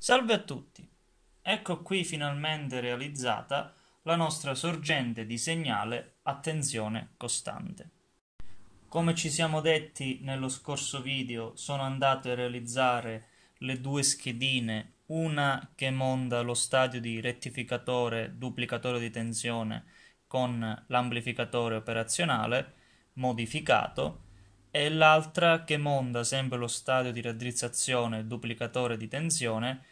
Salve a tutti! Ecco qui finalmente realizzata la nostra sorgente di segnale a tensione costante. Come ci siamo detti nello scorso video, sono andato a realizzare le due schedine, una che monta lo stadio di rettificatore duplicatore di tensione con l'amplificatore operazionale modificato e l'altra che monda sempre lo stadio di raddrizzazione duplicatore di tensione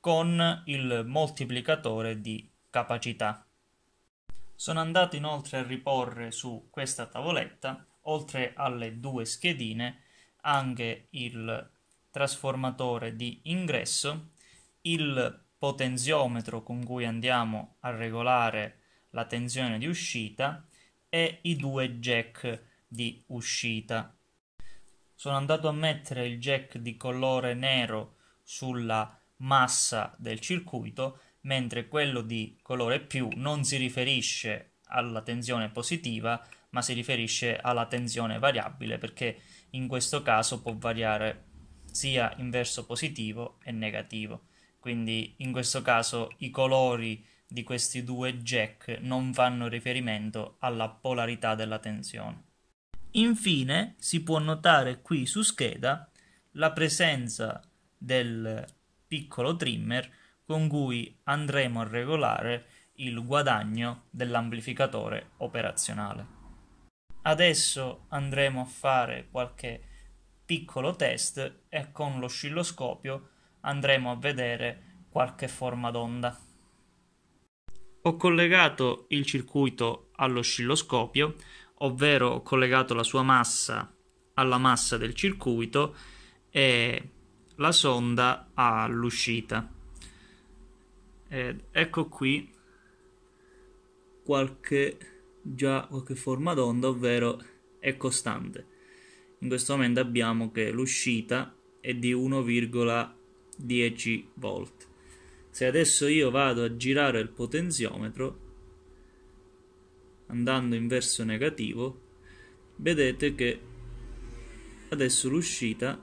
con il moltiplicatore di capacità. Sono andato inoltre a riporre su questa tavoletta, oltre alle due schedine, anche il trasformatore di ingresso, il potenziometro con cui andiamo a regolare la tensione di uscita e i due jack di uscita. Sono andato a mettere il jack di colore nero sulla massa del circuito, mentre quello di colore più non si riferisce alla tensione positiva, ma si riferisce alla tensione variabile, perché in questo caso può variare sia in verso positivo e negativo. Quindi in questo caso i colori di questi due jack non fanno riferimento alla polarità della tensione. Infine si può notare qui su scheda la presenza del piccolo trimmer con cui andremo a regolare il guadagno dell'amplificatore operazionale. Adesso andremo a fare qualche piccolo test e con l'oscilloscopio andremo a vedere qualche forma d'onda. Ho collegato il circuito all'oscilloscopio ovvero ho collegato la sua massa alla massa del circuito e la sonda all'uscita. Ed ecco qui qualche già qualche forma d'onda, ovvero è costante. In questo momento abbiamo che l'uscita è di 1,10 volt. Se adesso io vado a girare il potenziometro andando in verso negativo vedete che adesso l'uscita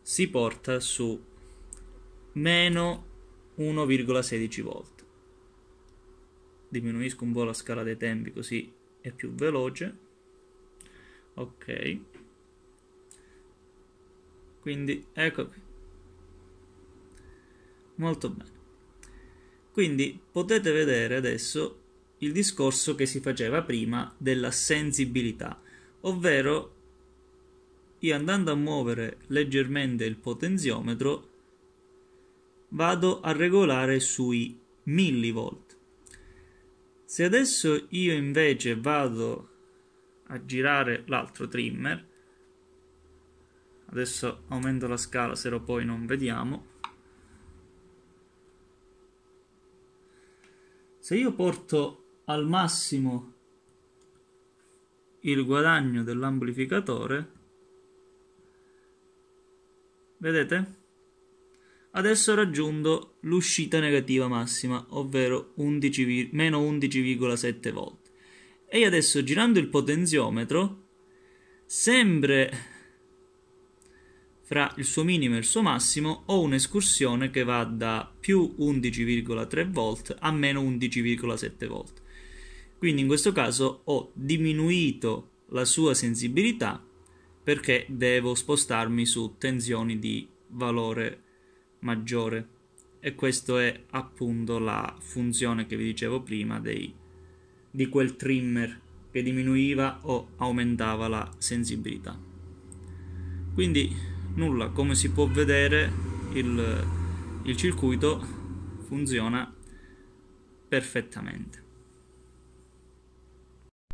si porta su meno 1,16 volte diminuisco un po' la scala dei tempi così è più veloce ok quindi ecco qui molto bene quindi potete vedere adesso il discorso che si faceva prima della sensibilità, ovvero io andando a muovere leggermente il potenziometro vado a regolare sui millivolt. Se adesso io invece vado a girare l'altro trimmer, adesso aumento la scala se lo poi non vediamo, se io porto al massimo il guadagno dell'amplificatore vedete? Adesso ho raggiunto l'uscita negativa massima, ovvero 11, meno 11,7 volt. E io adesso girando il potenziometro, sempre fra il suo minimo e il suo massimo, ho un'escursione che va da più 11,3 volt a meno 11,7 volt. Quindi in questo caso ho diminuito la sua sensibilità perché devo spostarmi su tensioni di valore maggiore e questa è appunto la funzione che vi dicevo prima dei, di quel trimmer che diminuiva o aumentava la sensibilità quindi nulla come si può vedere il, il circuito funziona perfettamente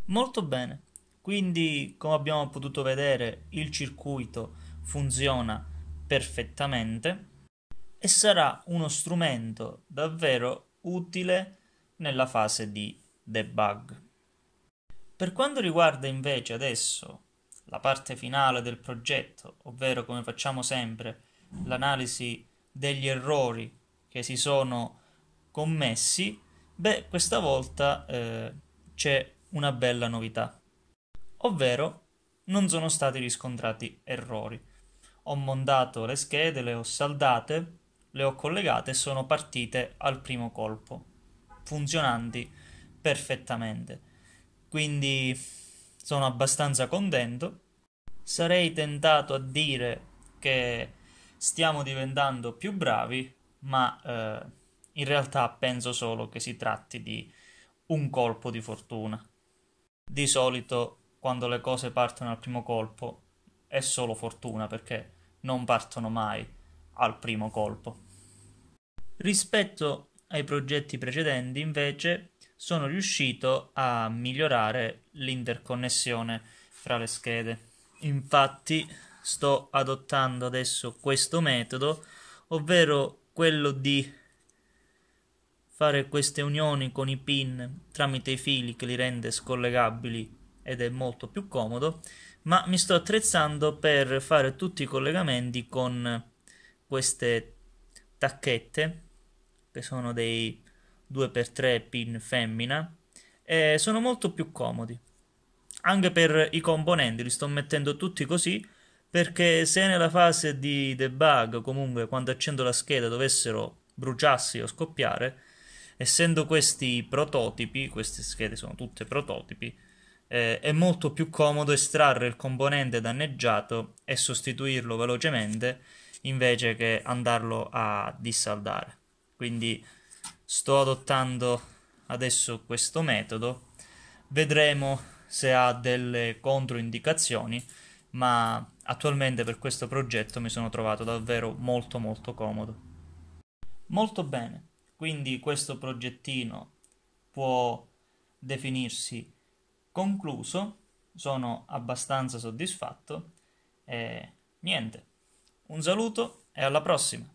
Molto bene, quindi come abbiamo potuto vedere il circuito funziona perfettamente e sarà uno strumento davvero utile nella fase di debug. Per quanto riguarda invece adesso la parte finale del progetto, ovvero come facciamo sempre l'analisi degli errori che si sono commessi, beh, questa volta eh, c'è una bella novità, ovvero non sono stati riscontrati errori. Ho montato le schede, le ho saldate, le ho collegate e sono partite al primo colpo, funzionanti perfettamente. Quindi sono abbastanza contento. Sarei tentato a dire che stiamo diventando più bravi, ma eh, in realtà penso solo che si tratti di un colpo di fortuna. Di solito quando le cose partono al primo colpo è solo fortuna perché non partono mai al primo colpo. Rispetto ai progetti precedenti invece sono riuscito a migliorare l'interconnessione fra le schede. Infatti sto adottando adesso questo metodo, ovvero quello di fare queste unioni con i pin tramite i fili che li rende scollegabili ed è molto più comodo, ma mi sto attrezzando per fare tutti i collegamenti con queste tacchette che sono dei 2x3 pin femmina e sono molto più comodi. Anche per i componenti li sto mettendo tutti così perché se nella fase di debug, comunque quando accendo la scheda dovessero bruciarsi o scoppiare, essendo questi prototipi, queste schede sono tutte prototipi, eh, è molto più comodo estrarre il componente danneggiato e sostituirlo velocemente invece che andarlo a dissaldare. Quindi sto adottando adesso questo metodo, vedremo se ha delle controindicazioni, ma attualmente per questo progetto mi sono trovato davvero molto molto comodo. Molto bene. Quindi questo progettino può definirsi concluso, sono abbastanza soddisfatto e niente, un saluto e alla prossima!